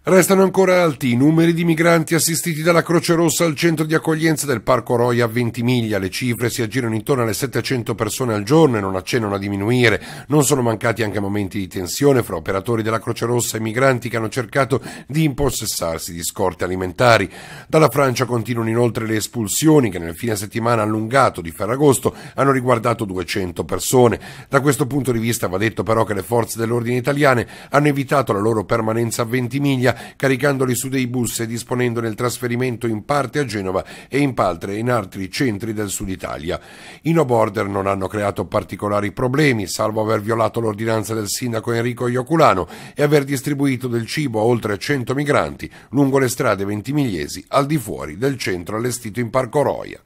Restano ancora alti i numeri di migranti assistiti dalla Croce Rossa al centro di accoglienza del Parco Roia a Ventimiglia. Le cifre si aggirano intorno alle 700 persone al giorno e non accennano a diminuire. Non sono mancati anche momenti di tensione fra operatori della Croce Rossa e migranti che hanno cercato di impossessarsi di scorte alimentari. Dalla Francia continuano inoltre le espulsioni che nel fine settimana allungato di Ferragosto hanno riguardato 200 persone. Da questo punto di vista va detto però che le forze dell'ordine italiane hanno evitato la loro permanenza a Ventimiglia Italia caricandoli su dei bus e disponendone il trasferimento in parte a Genova e in parte in altri centri del sud Italia. I no border non hanno creato particolari problemi, salvo aver violato l'ordinanza del sindaco Enrico Ioculano e aver distribuito del cibo a oltre 100 migranti lungo le strade ventimigliesi al di fuori del centro allestito in Parco Roia.